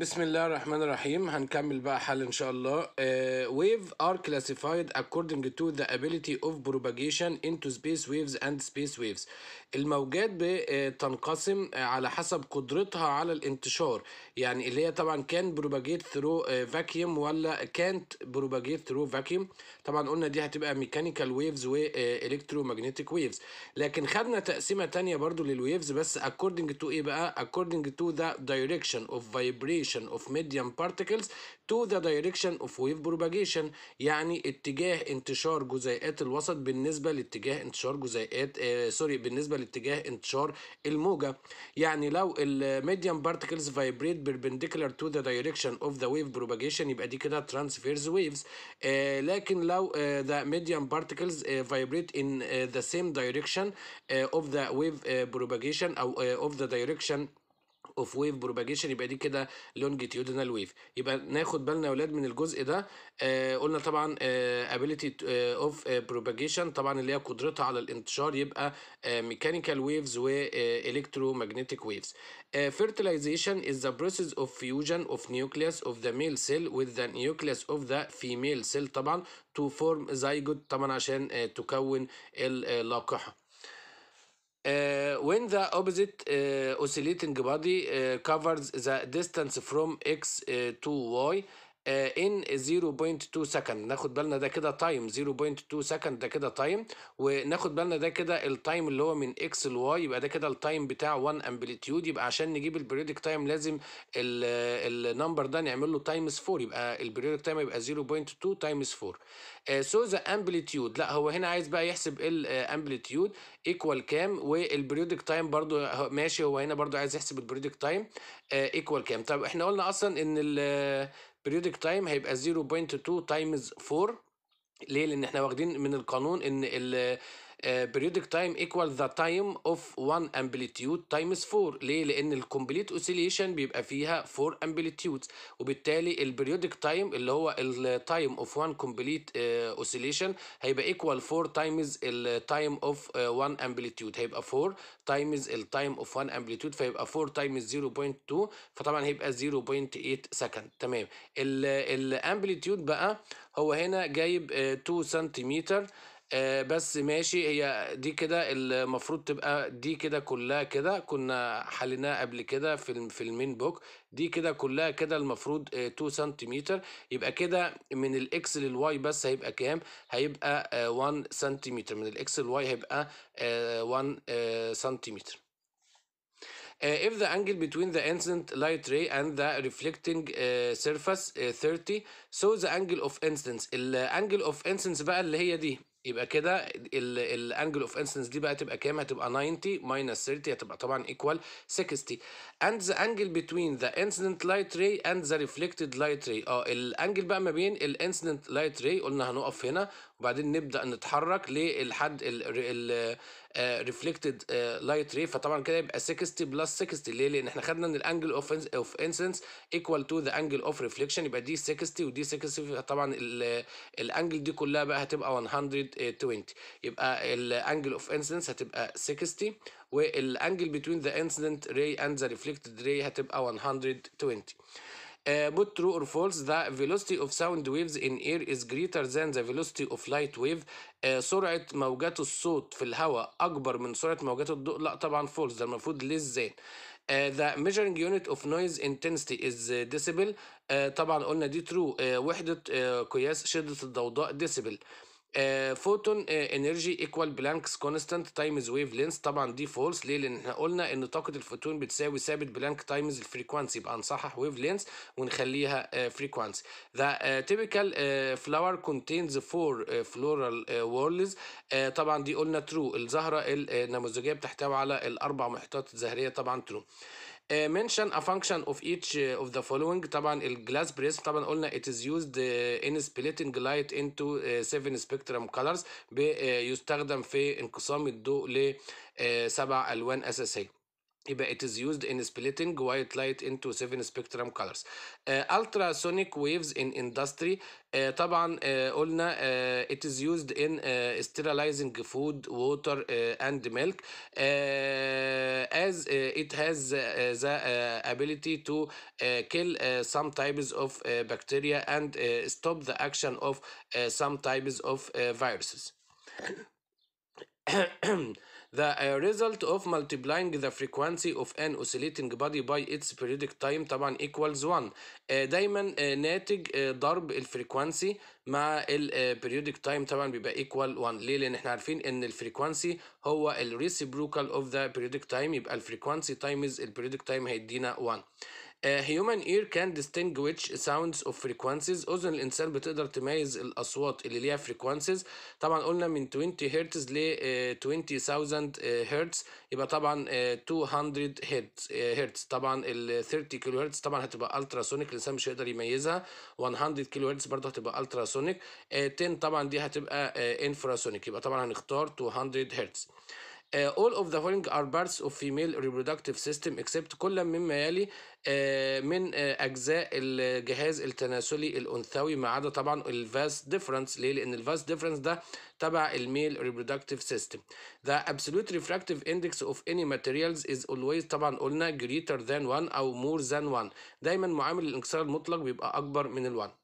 بسم الله الرحمن الرحيم هنكمل بقى حل ان شاء الله uh, wave are classified according to the ability of propagation into space waves and space waves الموجات بتنقسم على حسب قدرتها على الانتشار يعني اللي هي طبعا كان propagate through vacuum ولا can't propagate through vacuum طبعا قلنا دي هتبقى ميكانيكال ويفز والكترومagnetic ويفز لكن خدنا تقسيمه تانية برضو للويفز بس according to ايه بقى according to the direction of vibration propagation of medium particles to the direction of wave propagation يعني اتجاه انتشار جزيئات الوسط بالنسبة لاتجاه انتشار جزيئات سوري بالنسبة لاتجاه انتشار الموجة يعني لو medium particles vibrate perpendicular to the direction of the wave propagation يبقى دي كده transverse waves لكن لو the medium particles vibrate in the same direction of the wave propagation أو of the direction اوف ويف بروباجيشن يبقى دي كده لونجيتيودنال ويف يبقى ناخد بالنا يا اولاد من الجزء ده آه قلنا طبعا ابيليتي اوف بروباجيشن طبعا اللي هي قدرتها على الانتشار يبقى ميكانيكال ويفز ماجنتيك ويفز fertilization is the process of fusion of nucleus of the male cell with the nucleus of the female cell طبعا to form zygote طبعا عشان آه، تكون اللقاحه آه، uh, when the opposite uh, oscillating body uh, covers the distance from x uh, to y ان 0.2 سكند ناخد بالنا ده كده تايم 0.2 سكند ده كده تايم وناخد بالنا ده كده التايم اللي هو من اكس لواي يبقى ده كده التايم بتاع 1 امبليتيود يبقى عشان نجيب البريودك تايم لازم النمبر ده نعمل له تايمز 4 يبقى البريودك تايم يبقى 0.2 تايمز 4 سو ذا امبليتيود لا هو هنا عايز بقى يحسب الامبليتيود ايكوال كام والبريودك تايم برده ماشي هو هنا برده عايز يحسب البريودك تايم ايكوال كام طب احنا قلنا اصلا ان periodic time هيبقى 0.2 times 4 ليه؟ لان احنا واخدين من القانون ان آه، periodic time equal the time of one amplitude times 4 ليه لان الكومبليت اوسيليشن بيبقى فيها 4 amplitudes وبالتالي البريودك تايم اللي هو التايم اوف one complete اوسيليشن آه، هيبقى equal 4 times التايم اوف آه، one amplitude هيبقى 4 times التايم اوف one amplitude فيبقى 4 times 0.2 فطبعا هيبقى 0.8 second تمام الامبليتيود بقى هو هنا جايب 2 سنتيمتر آه، بس ماشي هي دي كده المفروض تبقى دي كده كلها كده كنا حليناها قبل كده في في المين بوك دي كده كلها كده المفروض 2 آه، سنتيمتر يبقى كده من الاكس للواي بس هيبقى كام هيبقى 1 آه، سنتيمتر من الاكس للواي هيبقى 1 سنتيمتر Uh, if the angle between the incident light ray and the reflecting uh, surface uh, 30 so the angle of incidence الانجل angle of incidence بقى اللي هي دي يبقى كده الانجل اوف انسنس دي بقى تبقى كام هتبقى 90 ماينس 30 هتبقى طبعا ايكوال 60 اند ذا انجل بتوين ذا انسيدنت لايت راي اند ذا ريفلكتد لايت راي اه الانجل بقى ما بين الانسيدنت لايت راي قلنا هنقف هنا وبعدين نبدا نتحرك للحد ريفليكتد لايت ري فطبعا كده يبقى 60 بلس 60 ليه؟ لان احنا خدنا ان الانجل اوف اوف انسنس ايكوال تو ذا انجل اوف ريفليكشن يبقى دي 60 ودي 60 طبعا الانجل دي كلها بقى هتبقى 120 آه، يبقى الانجل اوف انسنس هتبقى 60 والانجل بتوين ذا انسنت ري اند ذا ريفليكتد ري هتبقى 120 but true or false, the velocity of sound waves in air is greater than the velocity of light wave. سرعة موجات الصوت في الهواء أكبر من سرعة موجات الضوء. لا طبعا false ده المفروض للزان. Uh, the measuring unit of noise intensity is decibel. Uh, طبعا قلنا دي true. Uh, وحدة uh, قياس شدة الضوضاء decibel. آه، فوتون انرجي ايكوال بلانكس كونستانت تايمز ويف لينس طبعا دي فولس ليه لان احنا قلنا ان طاقه الفوتون بتساوي ثابت بلانك تايمز الفريكوانسي يبقى نصحح ويف لينس ونخليها فريكوانسي ذا تيبيكال فلاور كونتينز فور فلورال وورلز طبعا دي قلنا ترو الزهره آه، النموذجيه بتحتوي على الاربع محيطات الزهريه طبعا ترو mention a function of each of the following طبعا الجلاس بريزم طبعا قلنا it is used in splitting light into seven spectrum colors بيستخدم في انقسام الضوء لسبع الوان اساسيه it is used in splitting white light into seven spectrum colors uh, ultrasonic waves in industry uh, طبعا uh, قلنا uh, it is used in uh, sterilizing food water uh, and milk uh, as uh, it has uh, the uh, ability to uh, kill uh, some types of uh, bacteria and uh, stop the action of uh, some types of uh, viruses the result of multiplying the frequency of an oscillating body by its periodic time طبعا equals 1 دايما ناتج ضرب الفريكوانسي مع البريودك تايم طبعا بيبقى ايكوال 1 ليه لان احنا عارفين ان الفريكوانسي هو الريسيبروكال اوف ذا بريودك تايم يبقى الفريكوانسي تايمز البريودك تايم هيدينا 1 هيومن اير كان distinguish sounds of frequencies اذن الانسان بتقدر تميز الاصوات اللي ليها frequencies طبعا قلنا من 20 هرتز ل 20000 آه، هرتز آه، يبقى طبعا 200 هرتز هرتز طبعا ال 30 كيلو هرتز طبعا هتبقى التراسونيك الانسان مش هيقدر يميزها 100 كيلو هرتز برضه هتبقى التراسونيك آه، 10 طبعا دي هتبقى انفراسونيك يبقى طبعا هنختار 200 هرتز all of the following are parts of female reproductive system except كل مما يلي من اجزاء الجهاز التناسلي الانثوي ما عدا طبعا الفاس ديفرنس ليه لان الفاس ديفرنس ده تبع الميل reproductive system the absolute refractive index of any materials is always طبعا قلنا greater than 1 او more than 1 دايما معامل الانكسار المطلق بيبقى اكبر من ال1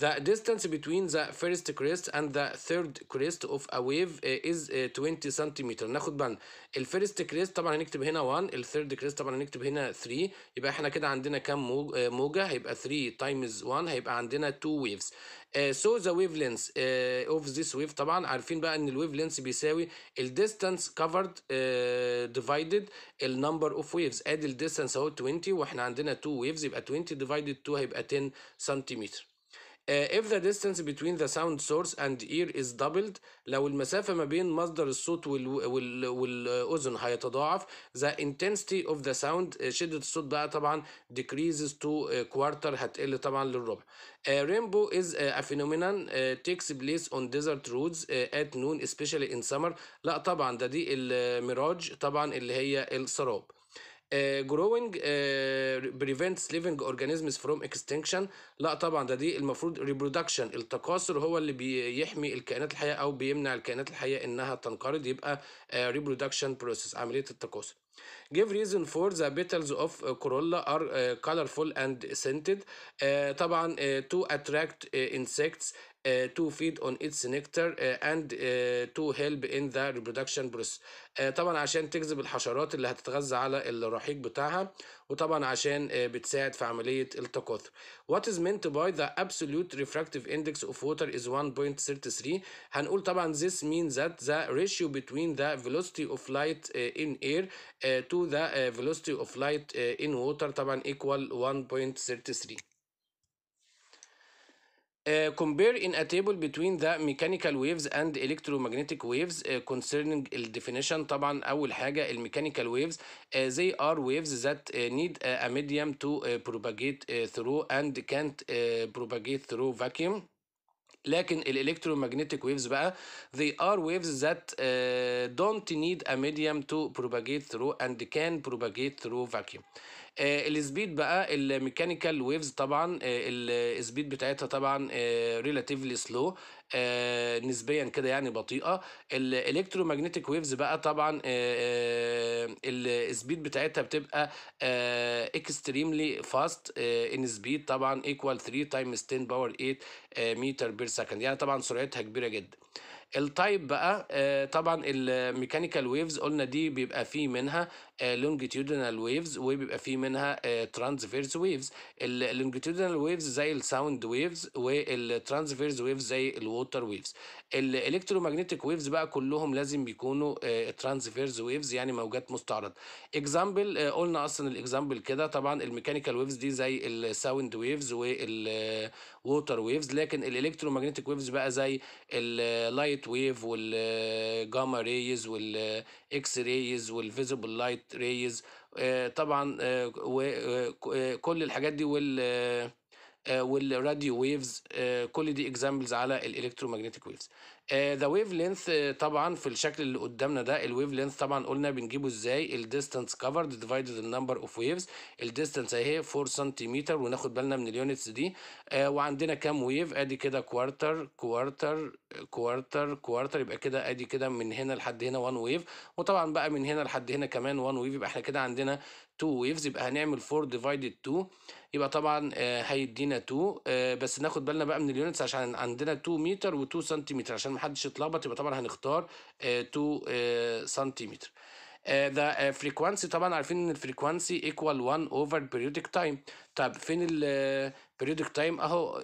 The distance between the first crest and the third crest of a wave is 20 سنتيمتر ناخد بالنا الفيرست كريست طبعا هنكتب هنا 1 الثيرد كريست طبعا هنكتب هنا 3 يبقى احنا كده عندنا كام موجة هيبقى 3 تايمز 1 هيبقى عندنا 2 ويفز سو ذا ويف لينث اوف ذيس ويف طبعا عارفين بقى ان الويف لينث بيساوي الديستانس كفرد ديفايدد النمبر اوف ويفز ادي الديستانس اهو 20 واحنا عندنا 2 ويفز يبقى 20 ديفايدد 2 هيبقى 10 سنتيمتر if the distance between the sound source and ear is doubled لو المسافة ما بين مصدر الصوت وال... وال... والأذن هيتضاعف the intensity of the sound شدة الصوت بقى طبعا decreases to quarter هتقل طبعا للربع rainbow is a phenomenon takes place on desert roads at noon especially in summer لا طبعا ده دي الميراج طبعا اللي هي السراب جروينج بريفنتس ليفنج اورجانيزمز فروم اكستنكشن لا طبعا ده دي المفروض ريبرودكشن التكاثر هو اللي بيحمي الكائنات الحيه او بيمنع الكائنات الحيه انها تنقرض يبقى ريبرودكشن آه، بروسيس عمليه التكاثر give reason for the petals of corolla are colorful and scented طبعا to attract insects to feed on its nectar and to help in the reproduction process طبعا عشان تجذب الحشرات اللي هتتغذى على الرحيق بتاعها وطبعا عشان بتساعد في عملية التكاثر what is meant by the absolute refractive index of water is 1.33 هنقول طبعا this means that the ratio between the velocity of light in air to the velocity of light in water طبعا equal 1.33 Uh, compare in a table between the mechanical waves and electromagnetic waves uh, concerning the definition طبعا أول حاجة mechanical waves uh, they are waves that uh, need uh, a medium to uh, propagate uh, through and can't uh, propagate through vacuum لكن electromagnetic waves بقى they are waves that uh, don't need a medium to propagate through and can propagate through vacuum آه، السبيد بقى الميكانيكال ويفز طبعا آه، السبيد بتاعتها طبعا ريلاتيفلي آه، سلو نسبيا كده يعني بطيئه الالكترو ماجنتيك ويفز بقى طبعا السبيد بتاعتها بتبقى اكستريملي فاست ان سبيد طبعا ايكوال 3 تايمز 10 باور 8 متر بير سكند يعني طبعا سرعتها كبيره جدا التايب بقى طبعا الميكانيكال ويفز قلنا دي بيبقى فيه منها لونجيتيودينال آه، ويفز وبيبقى فيه منها ترانسفيرس ويفز اللونجيتيودينال ويفز زي الساوند ويفز والترانسفيرس ويفز زي الووتر ويفز الالكترومagnetic ويفز بقى كلهم لازم بيكونوا ترانسفيرس ويفز يعني موجات مستعرضه اكزامبل آه، قلنا اصلا الاكزامبل كده طبعا الميكانيكال ويفز دي زي الساوند ويفز والووتر ويفز لكن الالكترومagnetic ويفز بقى زي اللايت ويف والجاما ريز والاكس ريز والفيزبل لايت ريز آه، طبعا آه، آه، كل الحاجات دي وال والراديو ويفز كل دي اكزامبلز على الالكترومagnetic ويفز ذا ويف لينث طبعا في الشكل اللي قدامنا ده الويف لينث طبعا قلنا بنجيبه ازاي الديستانس كفرد ديفايدد النمبر اوف ويفز الديستانس اهي 4 سنتيمتر وناخد بالنا من اليونتس دي آه وعندنا كام ويف ادي كده كوارتر كوارتر كوارتر كوارتر يبقى كده ادي كده من هنا لحد هنا 1 ويف وطبعا بقى من هنا لحد هنا كمان 1 ويف يبقى احنا كده عندنا 2 ويفز يبقى هنعمل 4 ديفايدد 2 يبقى طبعا آه، هيدينا 2 آه، بس ناخد بالنا بقى من اليونتس عشان عندنا 2 متر و2 سنتيمتر عشان محدش يتلخبط يبقى طبعا هنختار 2 سنتيمتر ذا فريكوانسي طبعا عارفين ان الفريكوانسي ايكوال 1 اوفر بيريودك تايم طب فين البيريودك تايم آه، اهو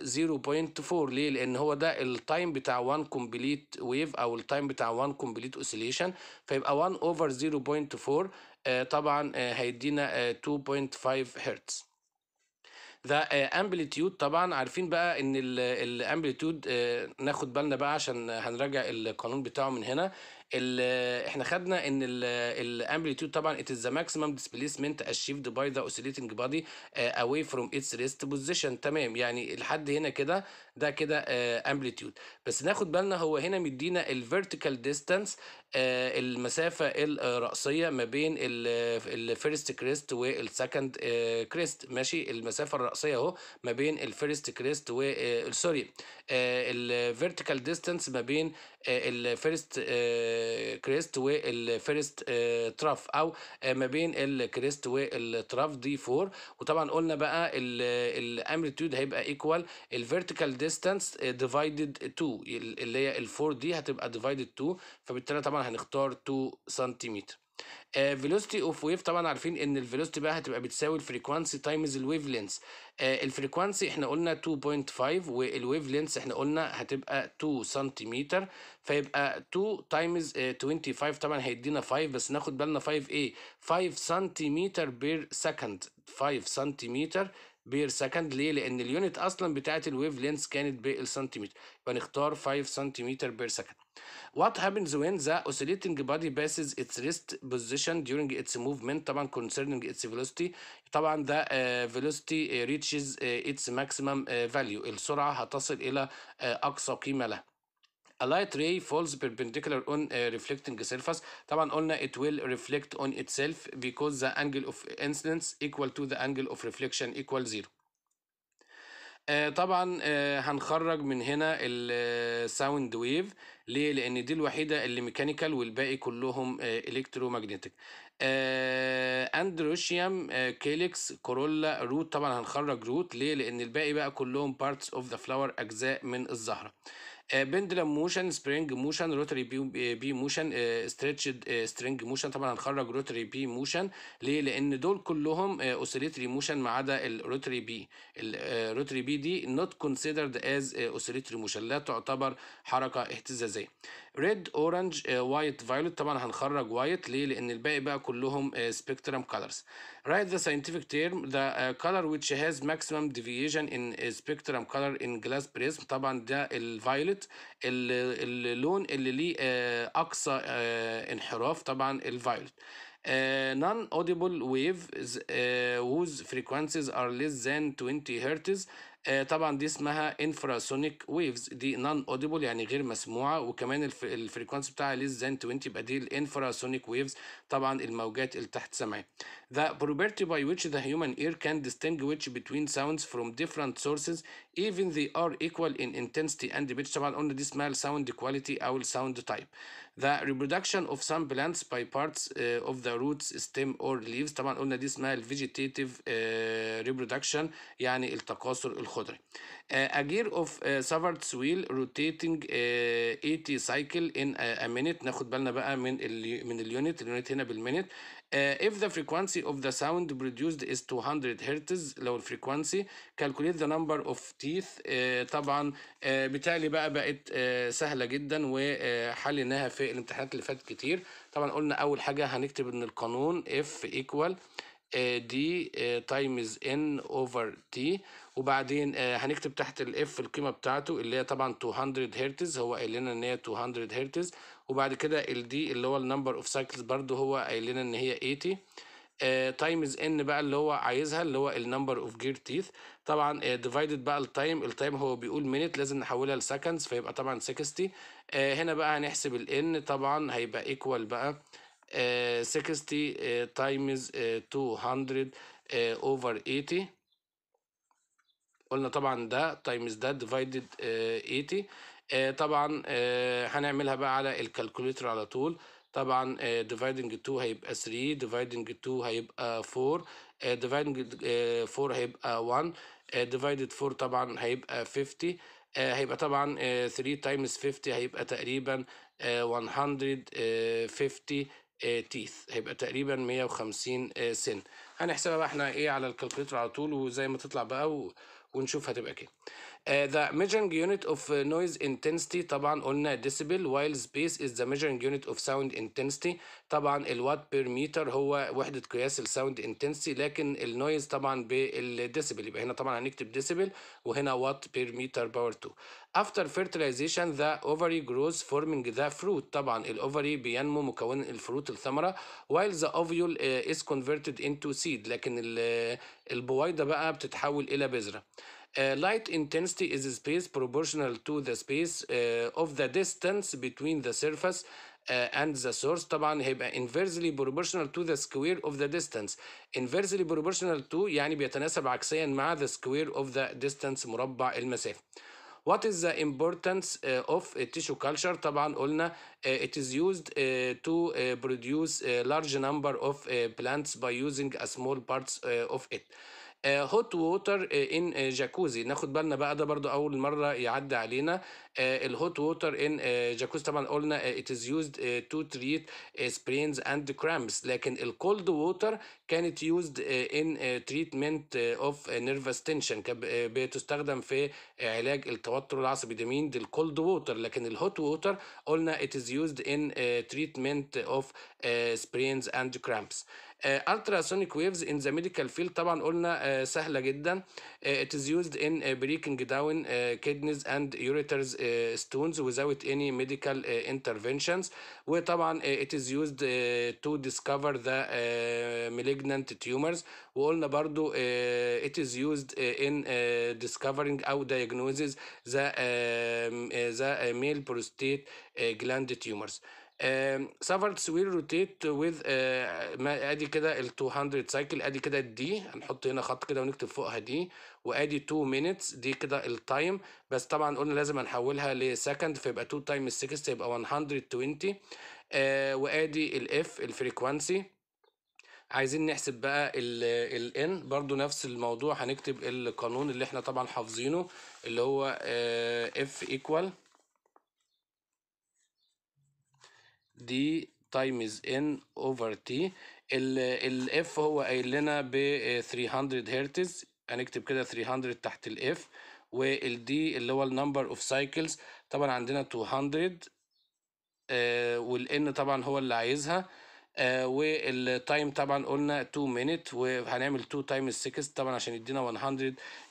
0.4 ليه لان هو ده التايم بتاع 1 كومبليت ويف او التايم بتاع 1 كومبليت اوسيليشن فيبقى 1 اوفر 0.4 آه، طبعا آه، هيدينا 2.5 هرتز ذا امبليتيود طبعا عارفين بقى ان الامبليتيود آه، ناخد بالنا بقى عشان هنراجع القانون بتاعه من هنا آه، احنا خدنا ان الامبليتود آه، طبعا ات از ذا ماكسيمم ديسبيسمنت اشيفد باي ذا اوسيليتنج body اواي فروم اتس ريست بوزيشن تمام يعني لحد هنا كده ده كده امبليتود آه، بس ناخد بالنا هو هنا مدينا الفيرتيكال ديستانس المسافه الرأسيه ما بين الفيرست كريست والسكند كريست ماشي المسافه الرأسيه اهو ما بين الفيرست كريست و سوري الفيرتيكال ديستانس ما بين الفيرست الكريست والفيرست آه، تراف او آه، ما بين الكريست والتراف دي 4 وطبعا قلنا بقى الامبليتيود هيبقى ايكوال الفيرتيكال ديستانس ديفايدد آه، 2 اللي هي ال 4 دي هتبقى ديفايدد 2 فبالتالي طبعا هنختار 2 سنتيمتر فيلوستي اوف ويف طبعا عارفين ان الفيلوستي بقى هتبقى بتساوي الفريكوانسي تايمز الويف لينس الفريكوانسي احنا قلنا 2.5 والويف لينس احنا قلنا هتبقى 2 سنتيمتر فيبقى 2 تايمز 25 طبعا هيدينا 5 بس ناخد بالنا 5 ايه 5 سنتيمتر بير سكند 5 سنتيمتر بير سكند ليه؟ لأن اليونت أصلا بتاعت الويف لينس كانت بالسنتيمتر يبقى نختار 5 سنتيمتر بير سكند What happens when the oscillating body passes its rest position during its movement طبعا concerning its velocity طبعا the uh, velocity eh, reaches uh, its maximum uh, value السرعة هتصل إلى uh, أقصى قيمة لها A light ray falls perpendicular on a reflecting surface. طبعا قلنا it will reflect on itself because the angle of incidence equal to the angle of reflection equal zero. آه، طبعا آه، هنخرج من هنا الساوند آه، ويف ليه لان دي الوحيده اللي ميكانيكال والباقي كلهم الكترو الكترومagnetic اندروشيوم كيليكس كورولا روت طبعا هنخرج روت ليه لان الباقي بقى كلهم بارتس اوف ذا فلاور اجزاء من الزهره آه، بندلم موشن سبرينج موشن روتري بي, آه، بي موشن ستريتشد آه، سترينج موشن طبعا هنخرج روتري بي موشن ليه لان دول كلهم اوسيليتري موشن ما عدا الروتري بي الروتري بي دي نوت كونسيدرد از اوسيليتري موشن لا تعتبر حركه اهتزازيه ريد اورنج وايت فايولت طبعا هنخرج وايت ليه لان الباقي بقى كلهم سبيكترم كالرز Write the scientific term the uh, color which has maximum deviation in uh, spectrum color in glass prism طبعا ده الفايلت اللون اللي ليه uh, اقصى uh, انحراف طبعا الفايلت non audible wave uh, whose frequencies are less than 20 hertz آه، طبعا دي اسمها انفراسونيك ويفز دي نون اوديبل يعني غير مسموعه وكمان الفريكونسي بتاعها ليس ذان 20 يبقى دي الانفراسونيك ويفز طبعا الموجات التحت سمعي. The property by which the human ear can distinguish between sounds from different sources even they are equal in intensity and pitch طبعا قلنا دي اسمها الساوند كواليتي او الساوند تايب The reproduction of some plants by parts uh, of the roots stem or leaves طبعا قلنا دي اسمها الفيجيتيتيف uh, reproduction يعني التكاثر الخ الخضري uh, a gear of uh, severed wheel rotating 80 uh, cycle in a minute ناخد بالنا بقى من ال من اليونت اليونت هنا بالمينت if the frequency of the sound produced is 200 hertz لو الفريكوانسي calculate the number of teeth طبعا بتالي بقى بقت سهله جدا وحليناها في الامتحانات اللي فاتت كتير طبعا قلنا اول حاجه هنكتب ان القانون اف equal D times N over T وبعدين آه، هنكتب تحت الاف القيمه بتاعته اللي هي طبعا 200 هرتز هو قايل لنا ان هي 200 هرتز وبعد كده الدي اللي هو النمبر اوف سايكلز برده هو قايل لنا ان هي 80 تايمز ان بقى اللي هو عايزها اللي هو النمبر اوف جير تيث طبعا ديفايدد آه، بقى التايم التايم هو بيقول مينيت لازم نحولها لسكندز فيبقى طبعا 60 آه، هنا بقى هنحسب الان طبعا هيبقى ايكوال بقى 60 تايمز 200 اوفر 80 قلنا طبعا ده تايمز ده ديفايدد آه، 80 آه، طبعا آه، هنعملها بقى على الكالكوليتر على طول طبعا ديفايدنج 2 هيبقى 3 ديفايدنج 2 هيبقى 4 ديفايدنج 4 هيبقى 1 ديفايدد 4 طبعا هيبقى 50 هيبقى طبعا 3 تايمز 50 هيبقى تقريبا 150 تيث هيبقى تقريبا 150 سن هنحسبها بقى احنا ايه على الكالكوليتر على طول وزي ما تطلع بقى و... ونشوف هتبقى كده The measuring unit of noise intensity طبعا قلنا decibel while space is the measuring unit of sound intensity طبعا الوات بير متر هو وحدة قياس الساوند intensity لكن النويز طبعا بالديسيبل يبقى هنا طبعا هنكتب ديسيبل وهنا وات بير متر باور 2 after fertilization the ovary grows forming the fruit طبعا الاوفري بينمو مكون الفروت الثمرة while the ovule is converted into seed لكن البويضة بقى بتتحول إلى بذرة Uh, light intensity is space proportional to the space uh, of the distance between the surface uh, and the source طبعا هيبقى inversely proportional to the square of the distance inversely proportional to يعني بيتناسب عكسيا مع the square of the distance مربع المسافة What is the importance uh, of uh, tissue culture طبعا قلنا uh, it is used uh, to uh, produce a large number of uh, plants by using a small parts uh, of it هوت ووتر ان جاكوزي ناخد بالنا بقى ده برضو اول مره يعدي علينا الهوت ووتر ان جاكوزي طبعا قلنا آه، it is used آه، to treat آه، sprains and cramps لكن الكولد ووتر كانت used in treatment of nervous tension بتستخدم في علاج التوتر العصبي ده مين الكولد ووتر لكن الهوت ووتر قلنا it is used in treatment of sprains and cramps الترا uh, waves in the medical field, طبعا قلنا uh، سهلة جدا uh, it is used in breaking down kidneys and ureters stones without any medical interventions وطبعا it is used to discover the malignant tumors وقلنا برضو it is used in discovering او diagnosis the um، the male prostate gland tumors سافرت سويل روتيت وذ آه، ادي كده ال 200 سايكل ادي كده الدي هنحط هنا خط كده ونكتب فوقها دي وادي 2 مينتس دي كده التايم بس طبعا قلنا لازم هنحولها لسكند فيبقى 2 تايم 6 يبقى 120 آه وادي الاف الفريكوانسي عايزين نحسب بقى ال ان برضو نفس الموضوع هنكتب القانون اللي احنا طبعا حافظينه اللي هو اف آه ايكوال دي تايمز ان اوفر تي الاف هو قايل لنا ب 300 آه، هرتز هنكتب كده 300 تحت الاف والدي اللي هو النمبر اوف سايكلز طبعا عندنا 200 آه والان طبعا هو اللي عايزها آه والتايم طبعا قلنا 2 مينيت وهنعمل 2 تايمز 6 طبعا عشان يدينا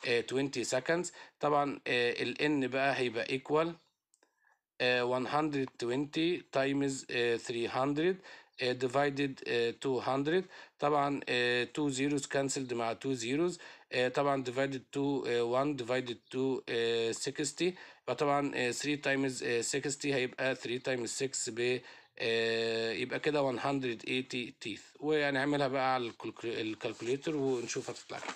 120 سكندز آه، طبعا آه، الان بقى هيبقى ايكوال 120 تايمز 300 ديفايدد 200 طبعا 2 زيروز كانسلد مع 2 زيروز آه، طبعا ديفايدد 2 1 ديفايدد 2 60 يبقى طبعا 3 تايمز 60 هيبقى 3 تايمز 6 ب آه، يبقى كده 180 ويعني اعملها بقى على الكالكوليتر ونشوف هتطلع كده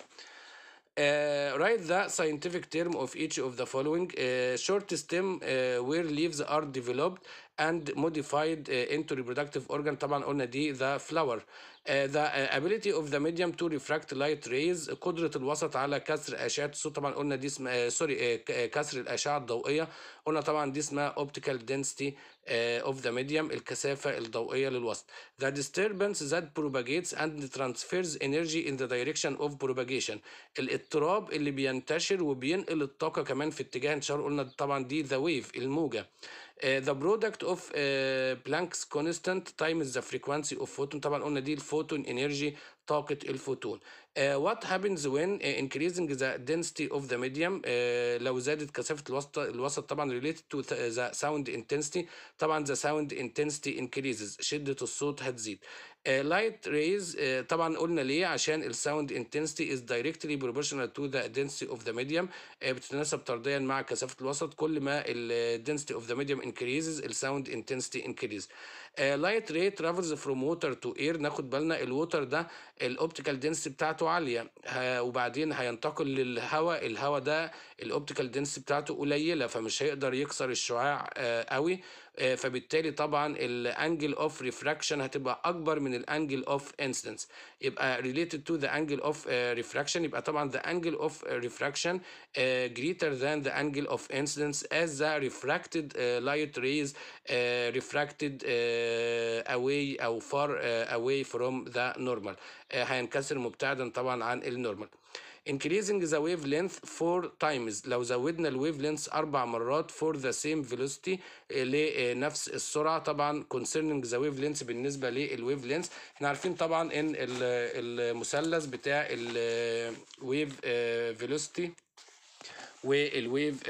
Uh, write the scientific term of each of the following uh, short stem uh, where leaves are developed and modified uh, into reproductive organ طبعا قلنا دي the flower ذا آه، آه، ability اوف ذا medium تو ريفراكت لايت ريز قدره الوسط على كسر اشعه الصوت طبعا قلنا دي اسمها آه، سوري كسر الاشعه الضوئيه قلنا طبعا دي اسمها اوبتيكال دنسيتي اوف ذا ميديم الكثافه الضوئيه للوسط ذا disturbance ذات propagates اند ترانسفيرز انرجي ان ذا دايركشن اوف propagation الاضطراب اللي بينتشر وبينقل الطاقه كمان في اتجاه انتشار قلنا طبعا دي ذا ويف الموجه ذا برودكت اوف بلانكس كونستانت تايمز ذا فريكوانسي اوف فوتون طبعا قلنا دي الفوتون انرجي طاقه الفوتون وات هابنز وين انكريزنج ذا density اوف ذا ميديم لو زادت كثافه الوسط الوسط طبعا ريليتد تو ذا ساوند انتنسيتي طبعا ذا ساوند انتنسيتي انكريزز شده الصوت هتزيد لايت آه، ريز آه، طبعا قلنا ليه عشان الساوند انتنسيتي از دايركتلي بروبورشنال تو ذا دنسيتي اوف ذا ميديم بتتناسب طرديا مع كثافه الوسط كل ما الدنسيتي اوف ذا ميديم انكريزز الساوند انتنسيتي انكريز لايت ري ترافلز فروم ووتر تو اير ناخد بالنا الووتر ده الاوبتيكال دنسيتي بتاعته عاليه وبعدين هينتقل للهواء الهواء ده الاوبتيكال دنسيتي بتاعته قليله فمش هيقدر يكسر الشعاع آه، قوي فبالتالي طبعا الانجل اوف ريفراكشن هتبقى اكبر من الانجل اوف انسيدنس يبقى related to the angle of refraction يبقى طبعا the angle of refraction greater than the angle of incidence as the refracted light rays refracted away او far away from the normal هينكسر مبتعدا طبعا عن النورمال increasing the wave length four times لو زودنا الويف لينث اربع مرات for the same velocity آه، لنفس آه، السرعه طبعا concerning the wave length بالنسبه للويف لينث احنا عارفين طبعا ان المثلث بتاع آه، wave velocity والويف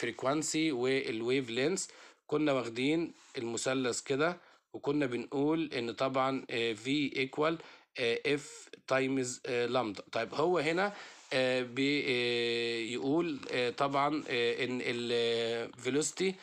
frequency والويف لينث كنا واخدين المثلث كده وكنا بنقول ان طبعا في ايكوال اف تايمز لامدا طيب هو هنا آه، بيقول آه، آه، طبعا ان الفيلوستي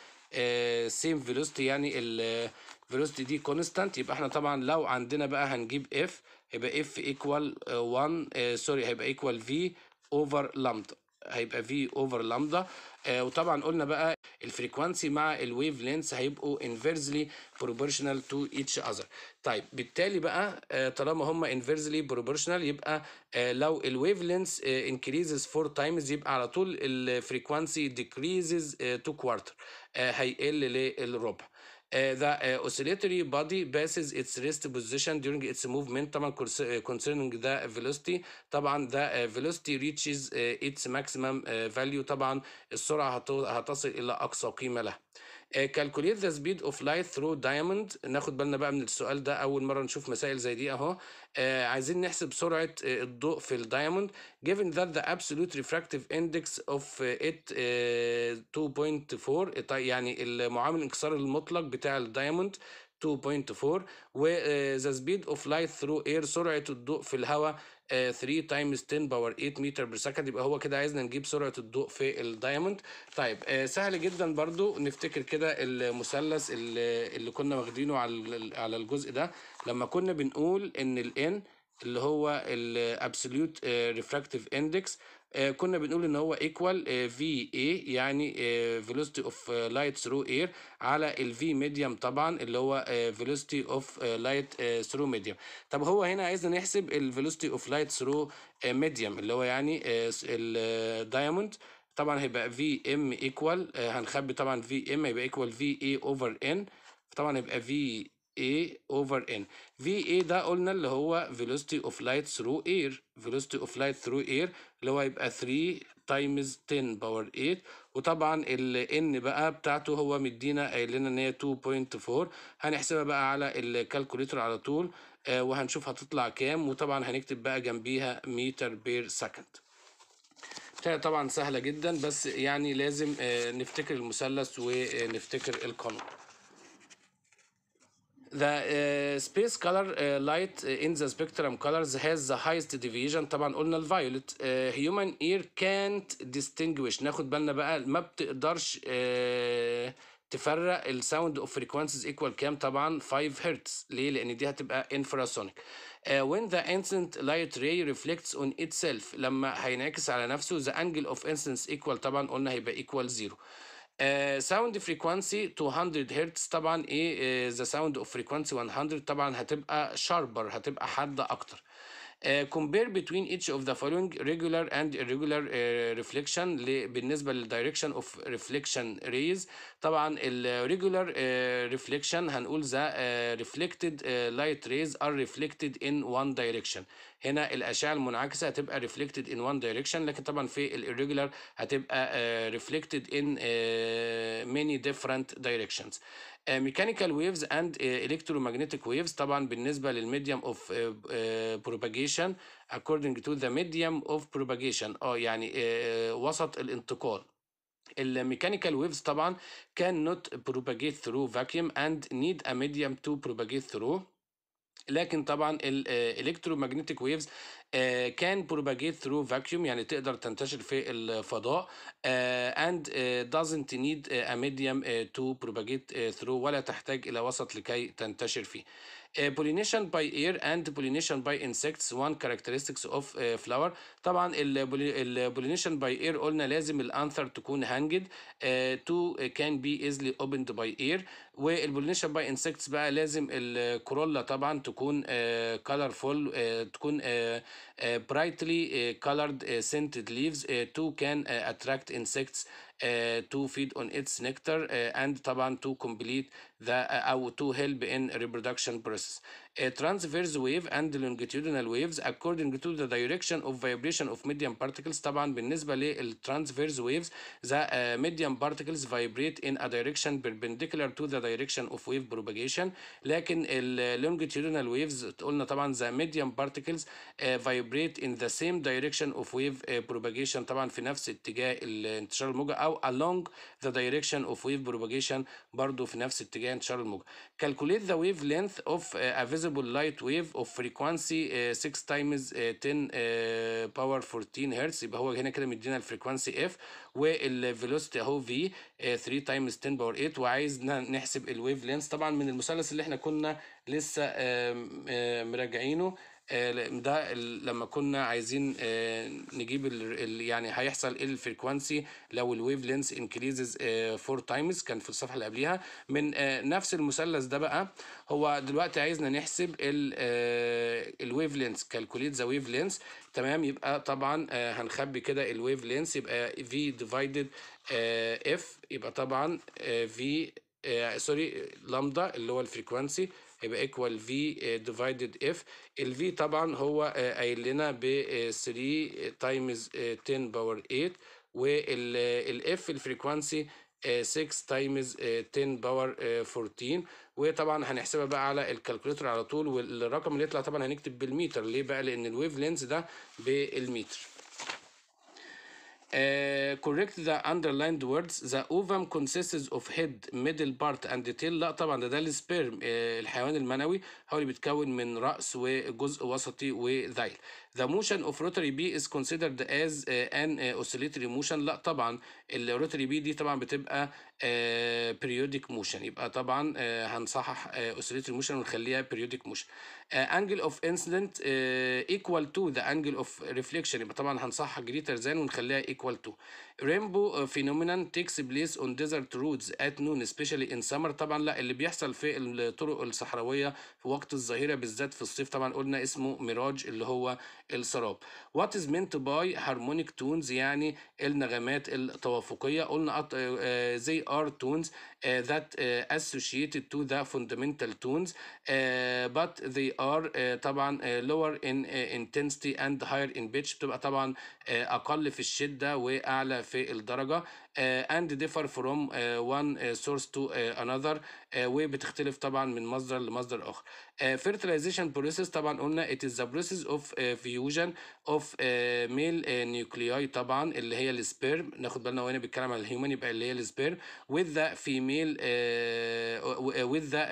سيم فيلوستي يعني الفيلوستي دي كونستانت يبقى احنا طبعا لو عندنا بقى هنجيب اف يبقى اف ايكوال 1 سوري هيبقى ايكوال في اوفر لامدا هيبقى في اوفر لامدا وطبعا قلنا بقى الفريكوانسي مع الويف لينس هيبقوا انفيرزلي بروبورشنال تو ايتش اذر طيب بالتالي بقى آه، طالما هم انفيرزلي بروبورشنال يبقى آه، لو الويف لينس انكريزز فور تايمز يبقى على طول الفريكوانسي ديكريزز تو كوارتر هيقل للربع uh, the uh, oscillatory body passes its rest position during its movement طبعا concerning the velocity طبعا the velocity reaches its maximum value طبعا السرعة هتصل إلى أقصى قيمة لها كالكوليت ذا سبيد اوف لايت ثرو دايموند ناخد بالنا بقى من السؤال ده اول مره نشوف مسائل زي دي اهو uh, عايزين نحسب سرعه uh, الضوء في الدايموند given that the absolute refractive index of uh, it 2.4 يعني المعامل الانكسار المطلق بتاع الدايموند 2.4 وذا سبيد اوف لايت ثرو اير سرعه الضوء في الهواء 3 تايمز 10 باور 8 متر بير سكند يبقى هو كده عايزنا نجيب سرعه الضوء في الدايموند طيب آه، سهل جدا برضو نفتكر كده المثلث اللي, اللي كنا واخدينه على على الجزء ده لما كنا بنقول ان الان اللي هو الابسوليوت ريفراكتيف اندكس آه، كنا بنقول ان هو ايكوال في اي يعني فيلوستي اوف لايت ثرو اير على الفي ميديوم طبعا اللي هو فيلوستي اوف لايت ثرو ميديوم طب هو هنا عايزنا نحسب الفيلوستي اوف لايت ثرو ميديوم اللي هو يعني آه، الدايموند آه، طبعا هيبقى في ام ايكوال هنخبي طبعا في ام هيبقى ايكوال في اي اوفر ان طبعا هيبقى في A over N VA ده قلنا اللي هو velocity of light through air velocity of light through air اللي هو يبقى 3 times 10 power 8 وطبعا ال N بقى بتاعته هو مدينا قايل لنا ان هي 2.4 هنحسبها بقى على الكالكوليتر على طول آه وهنشوف هتطلع كام وطبعا هنكتب بقى جنبيها متر بير سكند طبعا سهلة جدا بس يعني لازم آه نفتكر المثلث ونفتكر القانون The uh, space color uh, light in the spectrum colors has the highest division طبعا قلنا الفايولت uh, human ear can't distinguish ناخد بالنا بقى ما بتقدرش uh, تفرق الساوند اوف فريكوانسيز ايكوال كام طبعا 5 هرتز ليه لان دي هتبقى انفراسونيك uh, when the incident light ray reflects on itself لما هينعكس على نفسه the angle of incidence equal طبعا قلنا هيبقى equal zero ساوند فريكوانسي 200 هرتز طبعا ايه ذا ساوند اوف فريكوانسي 100 طبعا هتبقى شاربر هتبقى حاده اكتر Uh, compare between each of the following regular and irregular uh, reflection بالنسبة للdirection of reflection rays طبعا ال regular uh, reflection هنقول the reflected light rays are reflected in one direction هنا الاشعه المنعكسه هتبقى ريفلكتد ان وان دايركشن لكن طبعا في الريجولار هتبقى ريفلكتد ان ميني ديفرنت دايركشنز ميكانيكال ويفز اند الكترومagnetic ويفز طبعا بالنسبه للميديوم اوف بروباجيشن اكوردنج تو ذا medium اوف بروباجيشن اه يعني uh, وسط الانتقال الميكانيكال ويفز طبعا كان نوت بروباجيت ثرو فاكيوم اند نيد ا medium تو بروباجيت ثرو لكن طبعا الالكترومagnetic ويفز كان propagate through vacuum يعني تقدر تنتشر في الفضاء and doesn't need a medium to propagate through ولا تحتاج الى وسط لكي تنتشر فيه. pollination by air and pollination by insects one characteristics of flower طبعا pollination by air قلنا لازم الانثر تكون hanged to can be easily opened by air والبولينيشن باي انسكتس بقى لازم الكورولا طبعا تكون كلرفول آه، آه، تكون برايتلي كلرد سنتد ليفز تو كان اتراكت انسكتس تو فيد اون اتس نكتر اند طبعا تو كومبليت ذا او تو هيلب ان ريبرودكشن بروسس A transverse wave and longitudinal waves according to the direction of vibration of medium particles طبعا بالنسبة للtransverse waves the uh, medium particles vibrate in a direction perpendicular to the direction of wave propagation لكن uh, longitudinal waves قلنا طبعا the medium particles uh, vibrate in the same direction of wave uh, propagation طبعا في نفس اتجاه انتشار الموجة أو along the direction of wave propagation برضو في نفس اتجاه انتشار الموجة calculate the wavelength of uh, a visible visible light wave of frequency 6 uh, times 10 uh, uh, power 14 هرتز يبقى هو هنا كده مدينا الفريكوانسي اف والفيلوسيتي اهو في 3 times 10 باور 8 وعايز نحسب الويف لينس طبعا من المثلث اللي احنا كنا لسه مراجعينه آه، ده لما كنا عايزين آه، نجيب يعني هيحصل ايه الفريكوانسي لو الويف لينس انكريزز فور تايمز كان في الصفحه اللي قبليها من آه، نفس المثلث ده بقى هو دلوقتي عايزنا نحسب الويف لينس كالكوليت ذا ويف لينس تمام يبقى طبعا هنخبي كده الويف لينس يبقى في ديفايدد اف يبقى طبعا في سوري لامدا اللي هو الفريكوانسي يبقى ايكوال في ديفايدد اف الفي طبعا هو آه، قايل لنا ب 3 تايمز 10 باور 8 والاف الفريكوانسي 6 تايمز 10 باور 14 وطبعا هنحسبها بقى على الكالكوليتر على طول والرقم اللي يطلع طبعا هنكتب بالمتر ليه بقى لان الويف لينز ده بالمتر correct the underlined words the ovum consists of head middle part and tail لا طبعا ده ده السبيرم uh, الحيوان المنوي هو اللي بيتكون من رأس وجزء وسطي وذيل the motion of rotary bee is considered as uh, an uh, oscillatory motion لا طبعا الروتري بي دي طبعا بتبقى uh, periodic motion يبقى طبعا uh, هنصحح uh, oscillatory motion ونخليها periodic motion انجل اوف انسيدنت ايكوال تو ذا انجل اوف ريفليكشن يبقى طبعا هنصحح جريتر ذان ونخليها ايكوال تو رينبو فينومينان تيكس بليس اون ديزرت رودز ات نون سبيشالي ان سمر طبعا لا اللي بيحصل في الطرق الصحراويه في وقت الظهيره بالذات في الصيف طبعا قلنا اسمه ميراج اللي هو السراب وات از مينت باي هارمونيك تونز يعني النغمات التوافقيه قلنا زي ار تونز ذات اسوشيتد تو ذا fundamental تونز بات ذي ار آه، طبعا لور ان انتنسيتي اند هاير ان بيتش بتبقى طبعا آه، اقل في الشده واعلى في الدرجه اند ديفر فروم وان سورس تو انذر وبتختلف طبعا من مصدر لمصدر اخر fertilization process طبعا قلنا it is the process of fusion of male nuclei طبعا اللي هي السبيرم ناخد بالنا وهنا بيتكلم على الهيومن يبقى اللي هي السبيرم with the female with the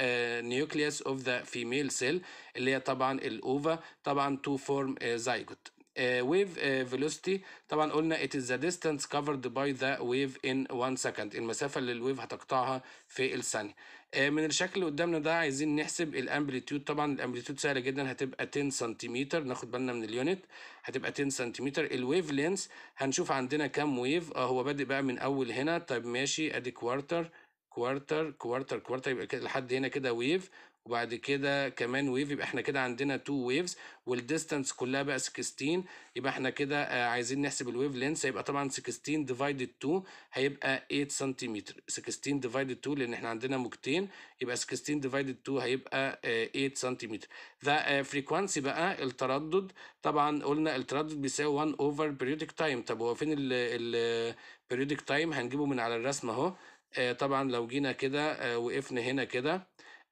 nucleus of the female cell اللي هي طبعا الاوفا طبعا to form zygote Uh, wave uh, velocity طبعا قلنا it is the distance covered by the wave in one second المسافة اللي الويف هتقطعها في الثانية آه، من الشكل اللي قدامنا ده عايزين نحسب الامبليتيود طبعا الامبليتيود سهله جدا هتبقى 10 سنتيمتر ناخد بالنا من اليونت هتبقى 10 سنتيمتر الويف لينس هنشوف عندنا كام ويف اه هو بادئ بقى من اول هنا طيب ماشي ادي كوارتر كوارتر كوارتر كوارتر يبقى لحد هنا كده ويف وبعد كده كمان ويف يبقى احنا كده عندنا تو ويفز والديستانس كلها بقى 16 يبقى احنا كده آه، عايزين نحسب الويف لينس هيبقى طبعا 16 ديفايدد 2 هيبقى 8 سنتيمتر 16 ديفايدد 2 لان احنا عندنا موجتين يبقى 16 ديفايدد 2 هيبقى 8 سنتيمتر ذا فريكوانسي بقى التردد طبعا قلنا التردد بيساوي 1 اوفر بيريودك تايم طب هو فين البيريودك تايم هنجيبه من على الرسمه اهو آه، طبعا لو جينا كده آه، وقفنا هنا كده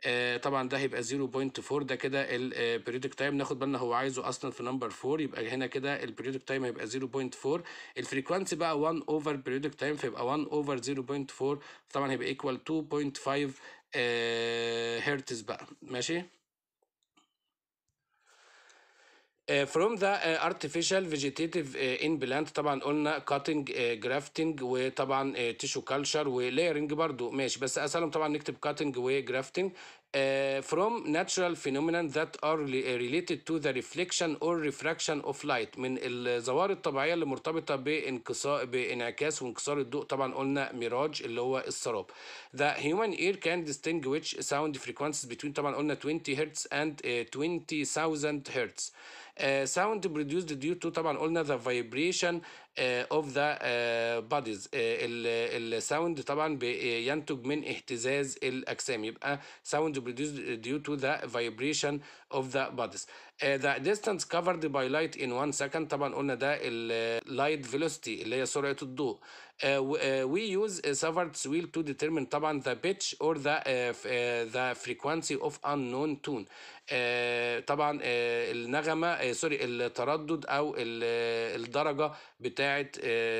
آه، طبعا ده هيبقى 0.4 ده كده البريودك تايم آه، ناخد بالنا هو عايزه اصلا في نمبر 4 يبقى هنا كده البريودك تايم هيبقى 0.4 الفريكوانسي بقى 1 اوفر بريودك تايم فيبقى 1 اوفر 0.4 طبعا هيبقى ايكوال 2.5 هرتز بقى ماشي فروم ذا ارتفيشال فيجيتيف بلانت طبعا قلنا كاتنج جرافتنج وطبعا تيشو كلشر وليرنج برضو ماشي بس اسالهم طبعا نكتب كاتنج وجرافتنج from natural phenomena that are uh, related to the reflection or refraction of light من الظواهر الطبيعيه اللي مرتبطه بانكسار بانعكاس وانكسار الضوء طبعا قلنا ميراج اللي هو السراب the human ear can distinguish sound frequencies between طبعا قلنا 20 هرتز and 20000 uh, هرتز ساوند بروديوسد ديو تو طبعا قلنا ذا فايبريشن اوف ذا باديز الساوند طبعا بينتج من اهتزاز الاجسام يبقى ساوند بروديوسد ديو تو ذا فايبريشن اوف ذا باديز ذا ديستانس كفرد باي لايت ان 1 سكند طبعا قلنا ده اللايت فيلوسيتي اللي هي سرعه الضوء Uh, uh, we use uh, Savart's ويل to determine طبعا the pitch or the فريكوانسي frequency of unknown tune طبعا النغمة سوري التردد أو الدرجة بتاعة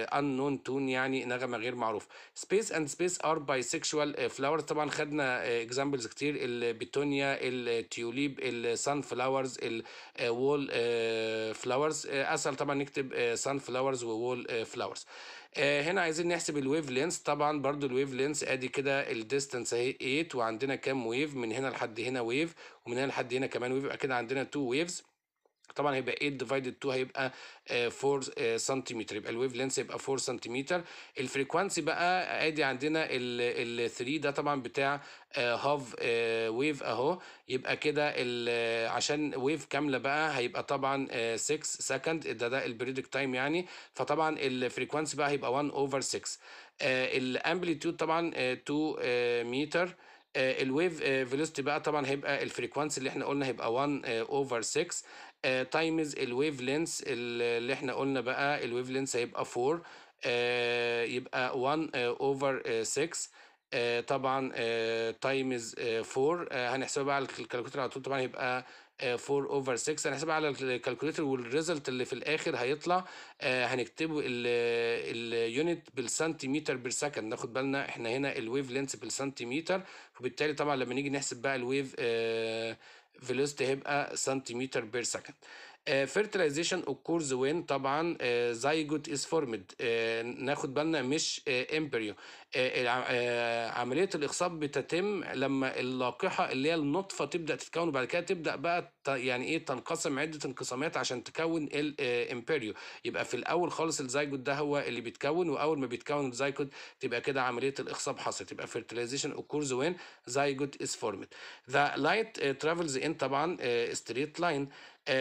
unknown tune يعني نغمة غير معروفة space and space are bisexual flowers طبعا خدنا اكزامبلز كتير البيتونيا التيوليب السان فلاورز الوول فلاورز أسهل طبعا نكتب سان فلاورز وول فلاورز آه، هنا عايزين نحسب الويف لينس طبعا برضو الويف لينس ادي كده الديستنس اهي 8 وعندنا كام ويف من هنا لحد هنا ويف ومن هنا لحد هنا كمان ويف يبقى كده عندنا 2 ويفز طبعا هيبقى 8 ديفايدد 2 هيبقى 4 آه، سنتيمتر آه، يبقى الويف لينس هيبقى 4 سنتيمتر الفريكوانسي بقى ادي عندنا ال 3 ده طبعا بتاع هاف آه، ويف اهو يبقى كده عشان ويف كامله بقى هيبقى طبعا 6 سكند ده ده البريدك تايم يعني فطبعا الفريكوانسي بقى هيبقى 1 اوفر 6 الامبليتيود طبعا 2 متر آه، الويف فيلوسيتي آه، بقى طبعا هيبقى الفريكوانسي اللي احنا قلنا هيبقى 1 اوفر 6 تايمز الويف لينس اللي احنا قلنا بقى الويف لينس هيبقى 4 آه، يبقى 1 اوفر 6 طبعا تايمز 4 هنحسبها بقى على الكالكوليتر على طول طبعا هيبقى 4 اوفر 6 هنحسبها على الكالكوليتر والريزلت اللي في الاخر هيطلع آه، هنكتبه اليونت بالسنتيمتر بير سكند ناخد بالنا احنا هنا الويف لينث بالسنتيمتر وبالتالي طبعا لما نيجي نحسب بقى الويف فيلوستي آه، هيبقى سنتيمتر بير سكند فيرتلايزيشن اوكورز وين طبعا زيجوت از فورمد ناخد بالنا مش امبريو آه، آه، آه، عمليه الاخصاب بتتم لما اللاقحه اللي هي النطفه تبدا تتكون وبعد كده تبدا بقى يعني ايه تنقسم عده انقسامات عشان تكون الامبيريو آه، يبقى في الاول خالص الزيجود ده هو اللي بيتكون واول ما بيتكون الزيجود تبقى كده عمليه الاخصاب حصلت تبقى fertilization occurs when zygote is formed the light uh, travels in طبعا uh, straight line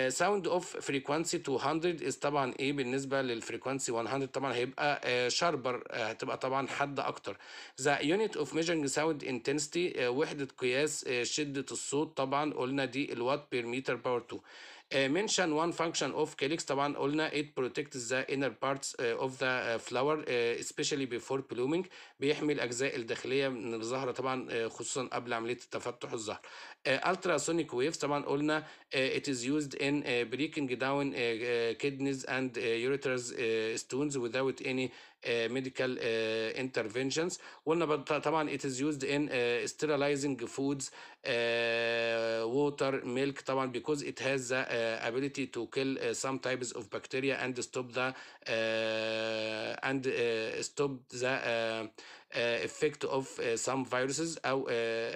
ساوند اوف frequency 200 از طبعا ايه بالنسبه للفريكوانسي 100 طبعا هيبقى شاربر هتبقى طبعا حد اكتر اكتر ذا يونت اوف ميجرنج ساوند انتنسيتي وحده قياس شده الصوت طبعا قلنا دي الوات بير متر باور 2 mention one function of calyx طبعا قلنا it protects the inner parts of the flower especially before blooming بيحمي الاجزاء الداخليه من الزهره طبعا خصوصا قبل عمليه تفتح الزهر ultrasonic waves طبعا قلنا it is used in breaking down kidneys and ureters stones without any Uh, medical uh, interventions قلنا طبعا it is used in uh, sterilizing foods water milk طبعا because it has the ability to kill some types of bacteria and stop the and stop the effect of some viruses او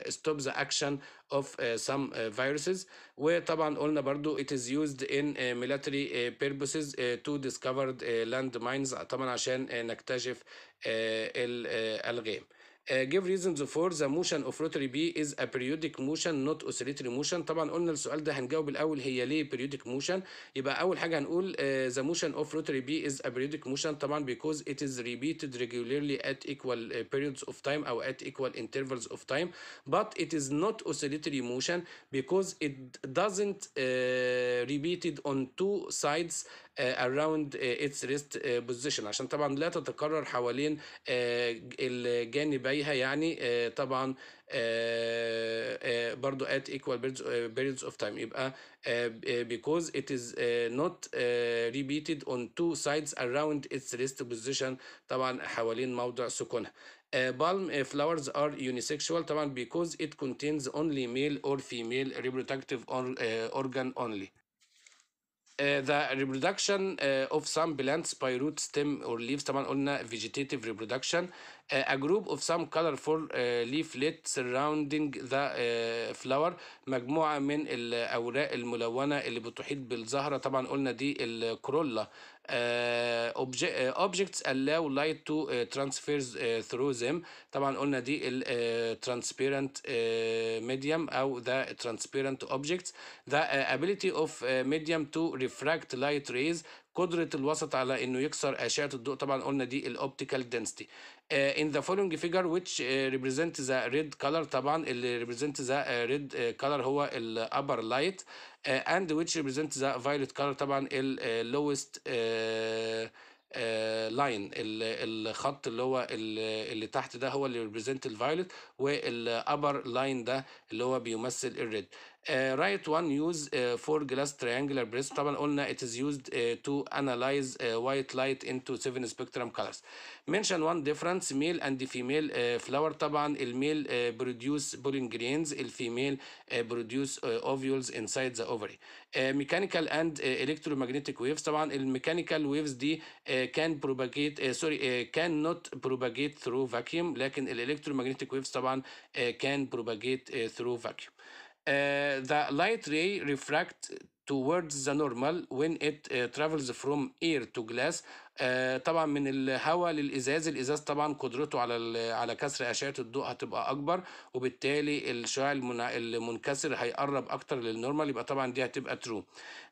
stop the action of some viruses وطبعا قلنا برضو it is used in military purposes to discover land mines طبعا عشان نكتشف الالغام Uh, give reasons for the motion of rotary B is a periodic motion not oscillatory motion طبعا قلنا السؤال ده هنجاوب الاول هي ليه periodic motion يبقى اول حاجة هنقول uh, the motion of rotary B is a periodic motion طبعا because it is repeated regularly at equal uh, periods of time او at equal intervals of time but it is not oscillatory motion because it doesn't uh, repeated on two sides uh, around uh, its rest uh, position عشان طبعا لا تتكرر حوالين الجانبيها يعني طبعا برضو at equal periods of time يبقى because it is not repeated on two sides around its rest position طبعا حوالين موضع سكونها Uh, palm uh, flowers are unisexual طبعا because it contains only male or female reproductive or, uh, organ only the reproduction uh, of some plants by root, stem or leaves طبعا قلنا vegetative reproduction uh, a group of some colorful leaflets surrounding the flower مجموعة من الأوراق الملونة اللي بتحيط بالزهرة طبعا قلنا دي الكرولا objects allow light to transfers through them طبعا قلنا دي ال transparent medium أو the transparent objects the ability of medium to refract light rays قدرة الوسط على إنه يكسر أشعة الضوء طبعا قلنا دي الأوبتيكال density uh, in the following figure which uh, represents the red color طبعا اللي represents the uh, red color هو الأبر upper light آه، and which represents the violet color طبعا ال آه، lowest آه، لاين الخط اللي هو اللي تحت ده هو اللي ريبريزنت الفايلت والابر لاين ده اللي هو بيمثل الريد رايت وان يوز فور جلاس تريانجلر بريس طبعا قلنا it is used uh, to analyze uh, white light into seven spectrum colors mention one difference male and female uh, flower طبعا الميل uh, produce pollen grains الفيميل uh, produce uh, ovules inside the ovary uh, mechanical and uh, electromagnetic waves طبعا الميكانيكال waves دي uh, can propagate uh, sorry uh, can not propagate through vacuum لكن الالكترومagnetic waves طبعا uh, can propagate uh, through vacuum Uh, the light ray refract towards the normal when it uh, travels from air to glass uh, طبعا من الهواء للازاز الازاز طبعا قدرته على على كسر اشعه الضوء هتبقى اكبر وبالتالي الشعاع المنكسر هيقرب اكتر للنورمال يبقى طبعا دي هتبقى ترو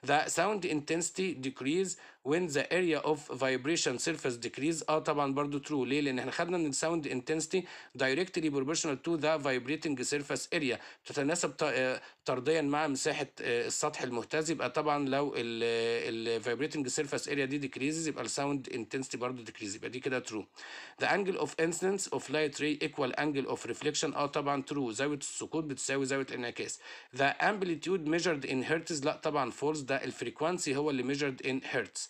the sound intensity decrease when the area of vibration surface decrease اه طبعا برضو true ليه لان احنا خدنا ان الساوند intensity directly proportional to the vibrating surface area تتناسب طرديا مع مساحه السطح المهتز يبقى طبعا لو ال vibrating surface area دي decreases يبقى الساوند intensity برضو decreases يبقى دي كده true the angle of incidence of light ray equal angle of reflection اه طبعا true زاويه السقوط بتساوي زاويه الانعكاس the amplitude measured in hertz لا طبعا false ده الفريكوانسي هو اللي measured in hertz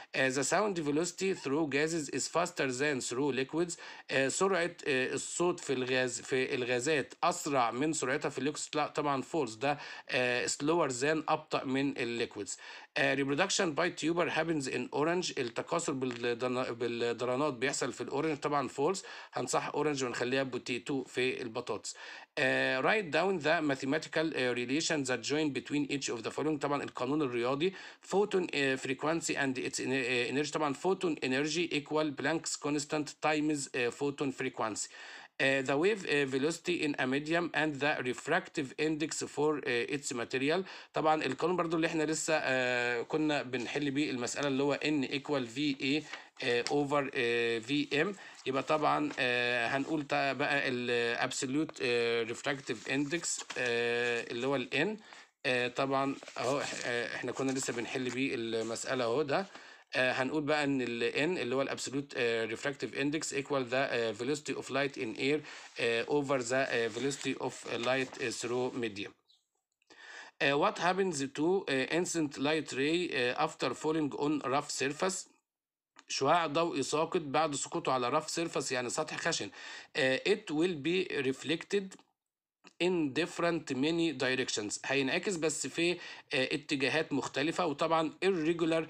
the sound velocity through gases is faster than through liquids سرعة الصوت في الغاز في الغازات أسرع من سرعتها في الليكويدز لا طبعا فولس ده slower than أبطأ من uh, reproduction by tuber happens in orange التكاثر بالدرانات بيحصل في الأورنج طبعا فولس هنصح أورنج ونخليها بوتيتو في البطاطس write down the mathematical relation that join between each of the following طبعا القانون الرياضي photon frequency and its انرجي آه، طبعا فوتون انرجي ايكوال بلانكس كونستانت تايمز فوتون فريكوانسي Uh, the wave uh, velocity in a medium and the refractive index for uh, its material طبعا القانون برضو اللي احنا لسه كنا بنحل بيه المساله اللي هو n equal va over m يبقى طبعا هنقول بقى الابسوليوت ريفراكتيف اندكس اللي هو ال n طبعا اهو احنا كنا لسه بنحل بيه المساله اهو ده آه، هنقول بقى ان ال N اللي هو الابسولوت ريفراكتيف اندكس ايكوال ذا فيلوسيتي اوف لايت ان اير اوفر ذا فيلوسيتي اوف لايت ثرو ميديوم Uh, what happens to uh, آه، instant light ray uh, after falling on rough surface شعاع ضوئي ساقط بعد سقوطه على rough surface يعني سطح خشن uh, it will be reflected in different many directions هينعكس بس في اتجاهات مختلفة وطبعا irregular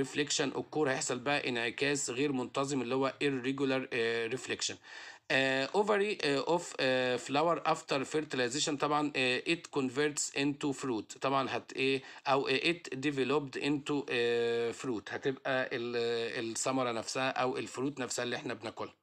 reflection occur هيحصل بقى انعكاس غير منتظم اللي هو irregular reflection ovary of flower after fertilization طبعا it converts into fruit طبعا هت ايه او it developed into fruit هتبقى الثمره نفسها او الفروت نفسها اللي احنا بناكلها